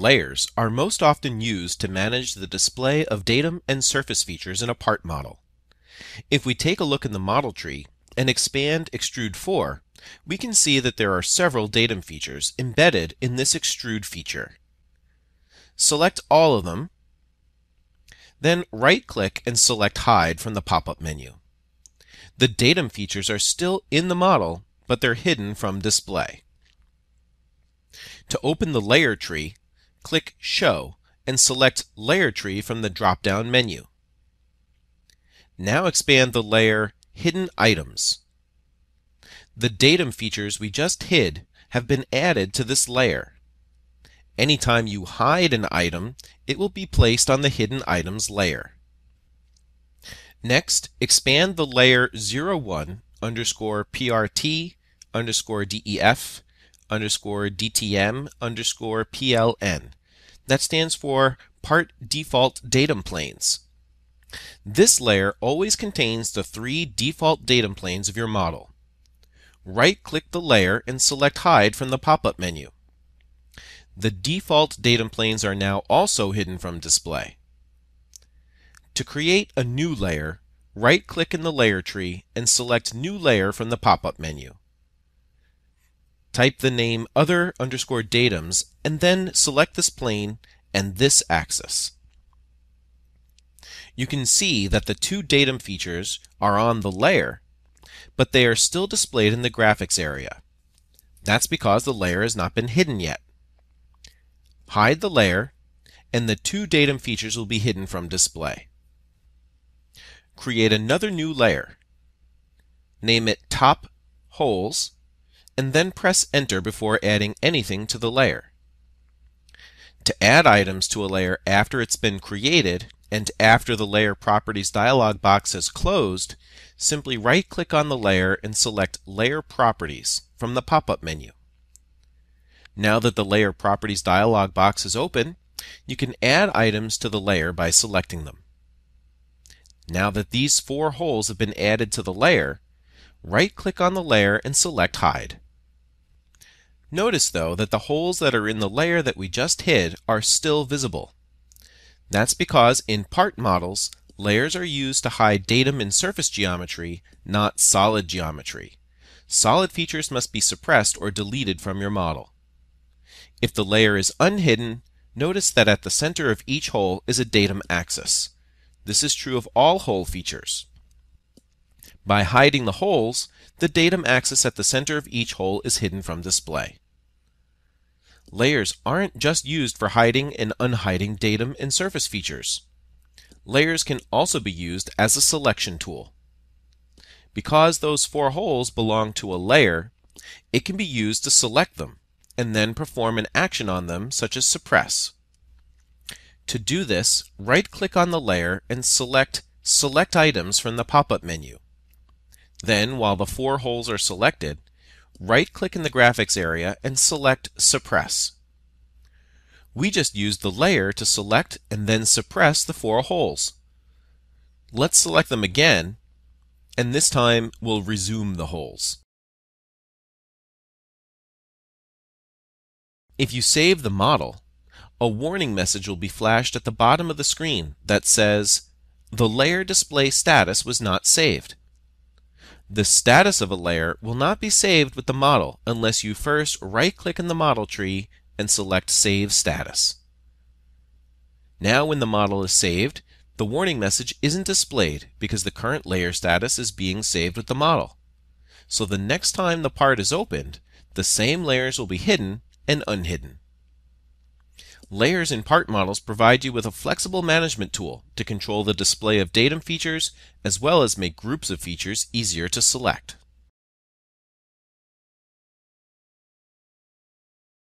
Layers are most often used to manage the display of datum and surface features in a part model. If we take a look in the model tree and expand Extrude 4, we can see that there are several datum features embedded in this Extrude feature. Select all of them, then right-click and select Hide from the pop-up menu. The datum features are still in the model, but they're hidden from display. To open the layer tree, click Show and select Layer Tree from the drop-down menu. Now expand the layer Hidden Items. The datum features we just hid have been added to this layer. Anytime you hide an item, it will be placed on the Hidden Items layer. Next, expand the layer 01 underscore PRT underscore DEF underscore DTM underscore PLN. That stands for Part Default Datum Planes. This layer always contains the three default datum planes of your model. Right-click the layer and select Hide from the pop-up menu. The default datum planes are now also hidden from display. To create a new layer, right-click in the layer tree and select New Layer from the pop-up menu. Type the name other underscore datums and then select this plane and this axis. You can see that the two datum features are on the layer, but they are still displayed in the graphics area. That's because the layer has not been hidden yet. Hide the layer and the two datum features will be hidden from display. Create another new layer. Name it Top Holes and then press enter before adding anything to the layer. To add items to a layer after it's been created and after the layer properties dialog box has closed, simply right click on the layer and select layer properties from the pop-up menu. Now that the layer properties dialog box is open, you can add items to the layer by selecting them. Now that these four holes have been added to the layer, right click on the layer and select hide. Notice though that the holes that are in the layer that we just hid are still visible. That's because in part models, layers are used to hide datum in surface geometry, not solid geometry. Solid features must be suppressed or deleted from your model. If the layer is unhidden, notice that at the center of each hole is a datum axis. This is true of all hole features. By hiding the holes, the datum axis at the center of each hole is hidden from display. Layers aren't just used for hiding and unhiding datum and surface features. Layers can also be used as a selection tool. Because those four holes belong to a layer, it can be used to select them and then perform an action on them such as suppress. To do this, right-click on the layer and select Select Items from the pop-up menu. Then, while the four holes are selected, right-click in the graphics area and select Suppress. We just used the layer to select and then suppress the four holes. Let's select them again, and this time we'll resume the holes. If you save the model, a warning message will be flashed at the bottom of the screen that says, the layer display status was not saved. The status of a layer will not be saved with the model unless you first right-click in the model tree and select Save Status. Now when the model is saved, the warning message isn't displayed because the current layer status is being saved with the model. So the next time the part is opened, the same layers will be hidden and unhidden layers in part models provide you with a flexible management tool to control the display of datum features as well as make groups of features easier to select.